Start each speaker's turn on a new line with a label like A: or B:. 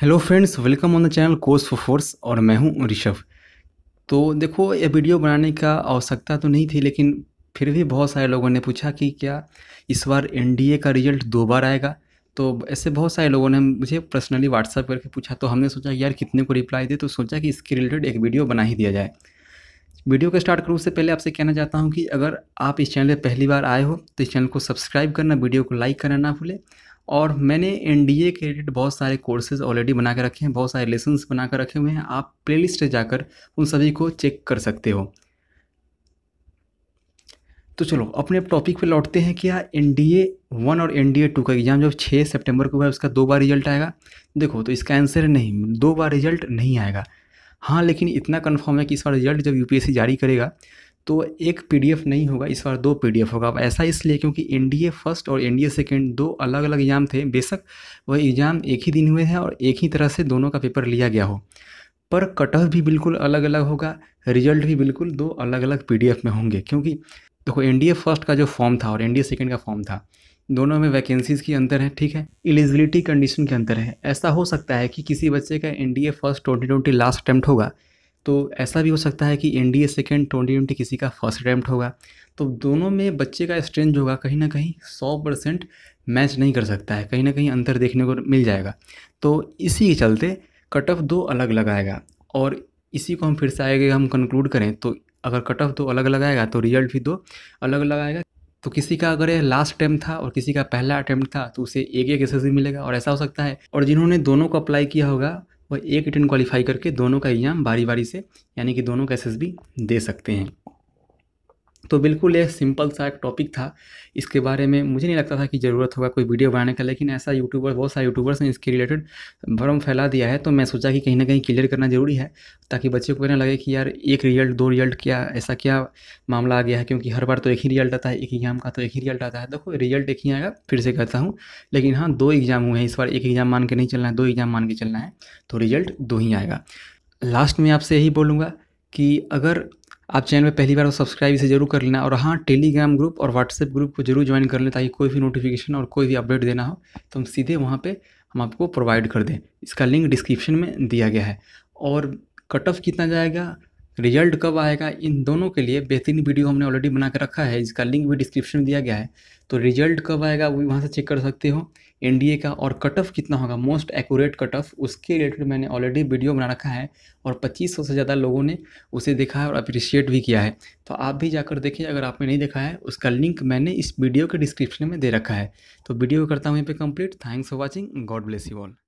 A: hello friends welcome on the channel course for force और मैं हूं ऋषभ तो देखो ये वीडियो बनाने का आवश्यकता तो नहीं थी लेकिन फिर भी बहुत सारे लोगों ने पूछा कि क्या इस बार एनडीए का रिजल्ट दो बार आएगा तो ऐसे बहुत सारे लोगों ने मुझे पर्सनली व्हाट्सअप करके पूछा तो हमने सोचा यार कितने को रिप्लाई दे तो सोचा कि इसके रिलेटेड एक वीडियो बना ही दिया जाए वीडियो को स्टार्ट करूँ उससे पहले आपसे कहना चाहता हूँ कि अगर आप इस चैनल पर पहली बार आए हो तो इस चैनल को सब्सक्राइब करना वीडियो को लाइक करना ना भूलें और मैंने एन डी के रिलेटेड बहुत सारे कोर्सेज ऑलरेडी बना के रखे हैं बहुत सारे लेसन्स बना कर रखे हुए हैं आप प्ले लिस्ट जाकर उन सभी को चेक कर सकते हो तो चलो अपने टॉपिक पे लौटते हैं कि यार एन डी ए वन और एन डी ए टू का एग्ज़ाम जब छः सितंबर को हुआ है उसका दो बार रिजल्ट आएगा देखो तो इसका आंसर नहीं दो बार रिजल्ट नहीं आएगा हाँ लेकिन इतना कन्फर्म है कि इस बार रिजल्ट जब सी जारी करेगा तो एक पीडीएफ नहीं होगा इस बार दो पीडीएफ होगा अब ऐसा इसलिए क्योंकि एनडीए फर्स्ट और एनडीए सेकंड दो अलग अलग एग्ज़ाम थे बेशक वह एग्ज़ाम एक ही दिन हुए हैं और एक ही तरह से दोनों का पेपर लिया गया हो पर कट ऑफ भी बिल्कुल अलग अलग होगा रिजल्ट भी बिल्कुल दो अलग अलग पी में होंगे क्योंकि देखो एन फर्स्ट का जो फॉर्म था और एन डी का फॉर्म था दोनों में वैकेंसीज़ की अंतर है ठीक है एलिजिबिलिटी कंडीशन के अंतर है ऐसा हो सकता है कि किसी बच्चे का N first twenty twenty last attempt होगा तो ऐसा भी हो सकता है कि N D A second twenty twenty किसी का फर्स्ट अटैम्प्ट होगा तो दोनों में बच्चे का स्ट्रेंथ जो होगा कहीं ना कहीं सौ परसेंट मैच नहीं कर सकता है कहीं ना कहीं अंतर देखने को मिल जाएगा तो इसी के चलते कट ऑफ दो अलग लगाएगा और इसी को हम फिर से आगे हम कंक्लूड करें तो अगर कट ऑफ दो अलग लगाएगा तो रिजल्ट भी दो अलग लगाएगा तो किसी का अगर लास्ट अटैम्प्ट था और किसी का पहला अटैम्प्ट था तो उसे एक एक एस मिलेगा और ऐसा हो सकता है और जिन्होंने दोनों को अप्लाई किया होगा वह एक रिटर्न क्वालिफाई करके दोनों का एग्ज़ाम बारी बारी से यानी कि दोनों का एस दे सकते हैं तो बिल्कुल ये सिंपल सा एक टॉपिक था इसके बारे में मुझे नहीं लगता था कि ज़रूरत होगा कोई वीडियो बनाने का लेकिन ऐसा यूट्यूबर बहुत सारे यूट्यूबर्स ने इसके रिलेटेड भ्रम फैला दिया है तो मैं सोचा कि कहीं ना कहीं क्लियर करना ज़रूरी है ताकि बच्चे को कहना लगे कि यार एक रिजल्ट दो रिजल्ट क्या ऐसा क्या मामला आ गया है क्योंकि हर बार तो एक ही रिजल्ट आता है एक एग्जाम का तो एक ही रिजल्ट आता है देखो रिजल्ट एक ही आएगा फिर से कहता हूँ लेकिन हाँ दो एग्ज़ाम हुए हैं इस बार एक एग्ज़ाम मान के नहीं चलना है दो एग्ज़ाम मान के चलना है तो रिजल्ट दो ही आएगा लास्ट में आपसे यही बोलूँगा कि अगर आप चैनल में पहली बार सब्सक्राइब इसे जरूर कर लेना और हाँ टेलीग्राम ग्रुप और व्हाट्सएप ग्रुप को जरूर ज्वाइन कर लें ताकि कोई भी नोटिफिकेशन और कोई भी अपडेट देना हो तो हम सीधे वहाँ पर हम आपको प्रोवाइड कर दें इसका लिंक डिस्क्रिप्शन में दिया गया है और कट ऑफ कितना जाएगा रिजल्ट कब आएगा इन दोनों के लिए बेहतरीन वीडियो हमने ऑलरेडी बना कर रखा है इसका लिंक भी डिस्क्रिप्शन में दिया गया है तो रिजल्ट कब आएगा वो वहाँ से चेक कर सकते हो एनडीए का और कट ऑफ कितना होगा मोस्ट एक्यूरेट कट ऑफ उसके रिलेटेड मैंने ऑलरेडी वीडियो बना रखा है और 2500 से ज़्यादा लोगों ने उसे देखा है और अप्रिशिएट भी किया है तो आप भी जाकर देखिए अगर आपने नहीं देखा है उसका लिंक मैंने इस वीडियो के डिस्क्रिप्शन में दे रखा है तो वीडियो करता हूँ यहाँ पे complete thanks for watching God bless you all